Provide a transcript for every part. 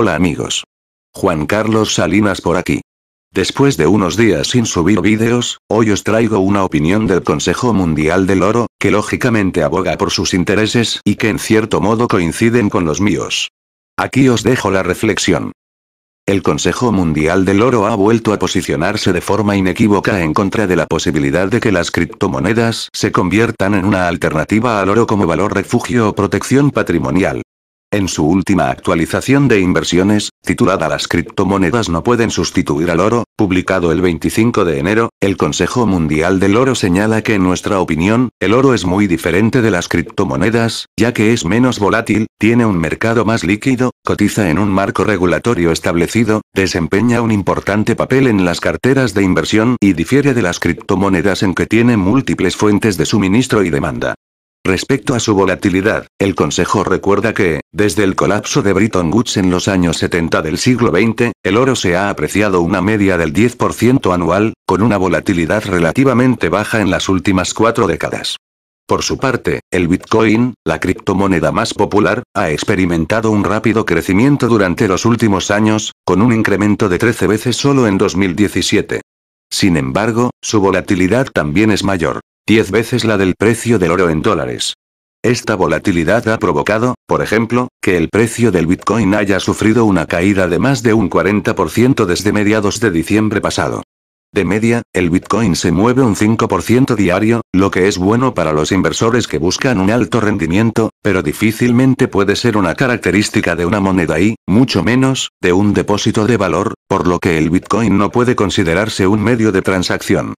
Hola amigos. Juan Carlos Salinas por aquí. Después de unos días sin subir vídeos, hoy os traigo una opinión del Consejo Mundial del Oro, que lógicamente aboga por sus intereses y que en cierto modo coinciden con los míos. Aquí os dejo la reflexión. El Consejo Mundial del Oro ha vuelto a posicionarse de forma inequívoca en contra de la posibilidad de que las criptomonedas se conviertan en una alternativa al oro como valor refugio o protección patrimonial. En su última actualización de inversiones, titulada Las criptomonedas no pueden sustituir al oro, publicado el 25 de enero, el Consejo Mundial del Oro señala que en nuestra opinión, el oro es muy diferente de las criptomonedas, ya que es menos volátil, tiene un mercado más líquido, cotiza en un marco regulatorio establecido, desempeña un importante papel en las carteras de inversión y difiere de las criptomonedas en que tiene múltiples fuentes de suministro y demanda. Respecto a su volatilidad, el Consejo recuerda que, desde el colapso de Bretton Woods en los años 70 del siglo XX, el oro se ha apreciado una media del 10% anual, con una volatilidad relativamente baja en las últimas cuatro décadas. Por su parte, el Bitcoin, la criptomoneda más popular, ha experimentado un rápido crecimiento durante los últimos años, con un incremento de 13 veces solo en 2017. Sin embargo, su volatilidad también es mayor. 10 veces la del precio del oro en dólares. Esta volatilidad ha provocado, por ejemplo, que el precio del Bitcoin haya sufrido una caída de más de un 40% desde mediados de diciembre pasado. De media, el Bitcoin se mueve un 5% diario, lo que es bueno para los inversores que buscan un alto rendimiento, pero difícilmente puede ser una característica de una moneda y, mucho menos, de un depósito de valor, por lo que el Bitcoin no puede considerarse un medio de transacción.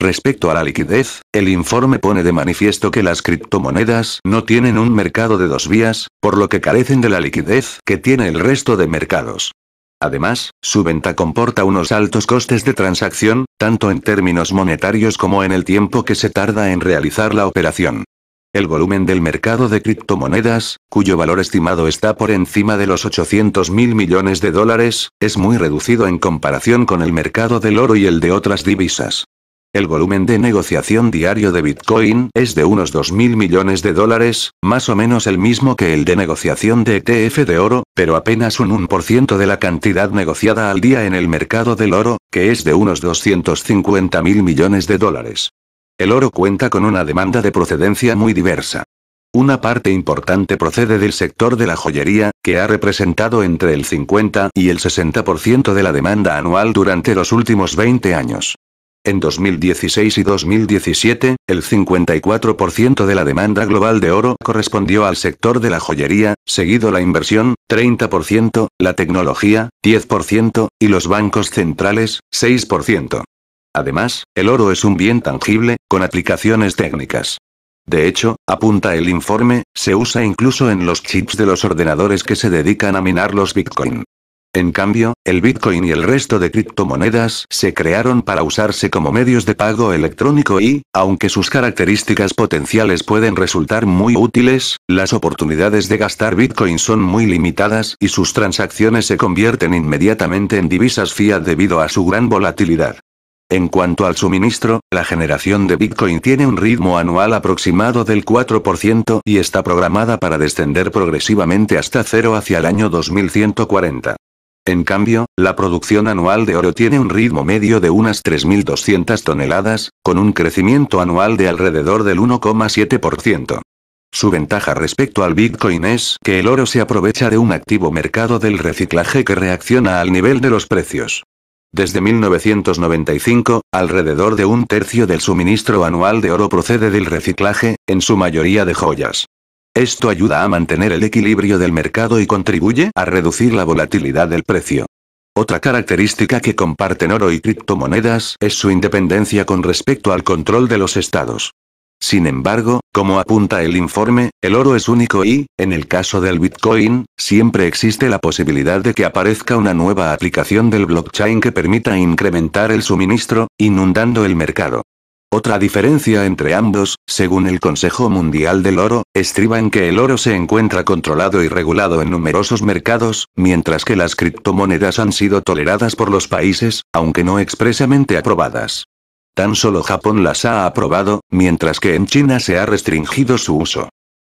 Respecto a la liquidez, el informe pone de manifiesto que las criptomonedas no tienen un mercado de dos vías, por lo que carecen de la liquidez que tiene el resto de mercados. Además, su venta comporta unos altos costes de transacción, tanto en términos monetarios como en el tiempo que se tarda en realizar la operación. El volumen del mercado de criptomonedas, cuyo valor estimado está por encima de los 800 mil millones de dólares, es muy reducido en comparación con el mercado del oro y el de otras divisas. El volumen de negociación diario de Bitcoin es de unos 2.000 millones de dólares, más o menos el mismo que el de negociación de ETF de oro, pero apenas un 1% de la cantidad negociada al día en el mercado del oro, que es de unos 250.000 millones de dólares. El oro cuenta con una demanda de procedencia muy diversa. Una parte importante procede del sector de la joyería, que ha representado entre el 50 y el 60% de la demanda anual durante los últimos 20 años. En 2016 y 2017, el 54% de la demanda global de oro correspondió al sector de la joyería, seguido la inversión, 30%, la tecnología, 10%, y los bancos centrales, 6%. Además, el oro es un bien tangible, con aplicaciones técnicas. De hecho, apunta el informe, se usa incluso en los chips de los ordenadores que se dedican a minar los Bitcoin. En cambio, el Bitcoin y el resto de criptomonedas se crearon para usarse como medios de pago electrónico y, aunque sus características potenciales pueden resultar muy útiles, las oportunidades de gastar Bitcoin son muy limitadas y sus transacciones se convierten inmediatamente en divisas fiat debido a su gran volatilidad. En cuanto al suministro, la generación de Bitcoin tiene un ritmo anual aproximado del 4% y está programada para descender progresivamente hasta cero hacia el año 2140. En cambio, la producción anual de oro tiene un ritmo medio de unas 3.200 toneladas, con un crecimiento anual de alrededor del 1,7%. Su ventaja respecto al Bitcoin es que el oro se aprovecha de un activo mercado del reciclaje que reacciona al nivel de los precios. Desde 1995, alrededor de un tercio del suministro anual de oro procede del reciclaje, en su mayoría de joyas. Esto ayuda a mantener el equilibrio del mercado y contribuye a reducir la volatilidad del precio. Otra característica que comparten oro y criptomonedas es su independencia con respecto al control de los estados. Sin embargo, como apunta el informe, el oro es único y, en el caso del Bitcoin, siempre existe la posibilidad de que aparezca una nueva aplicación del blockchain que permita incrementar el suministro, inundando el mercado. Otra diferencia entre ambos, según el Consejo Mundial del Oro, estriba en que el oro se encuentra controlado y regulado en numerosos mercados, mientras que las criptomonedas han sido toleradas por los países, aunque no expresamente aprobadas. Tan solo Japón las ha aprobado, mientras que en China se ha restringido su uso.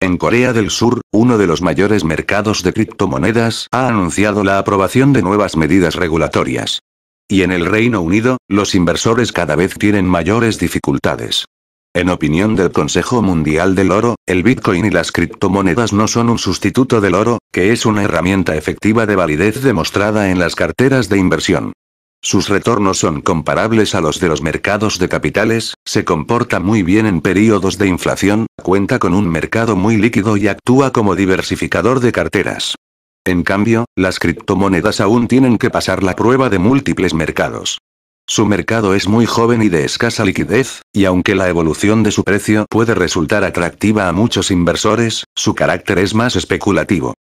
En Corea del Sur, uno de los mayores mercados de criptomonedas ha anunciado la aprobación de nuevas medidas regulatorias. Y en el Reino Unido, los inversores cada vez tienen mayores dificultades. En opinión del Consejo Mundial del Oro, el Bitcoin y las criptomonedas no son un sustituto del oro, que es una herramienta efectiva de validez demostrada en las carteras de inversión. Sus retornos son comparables a los de los mercados de capitales, se comporta muy bien en periodos de inflación, cuenta con un mercado muy líquido y actúa como diversificador de carteras. En cambio, las criptomonedas aún tienen que pasar la prueba de múltiples mercados. Su mercado es muy joven y de escasa liquidez, y aunque la evolución de su precio puede resultar atractiva a muchos inversores, su carácter es más especulativo.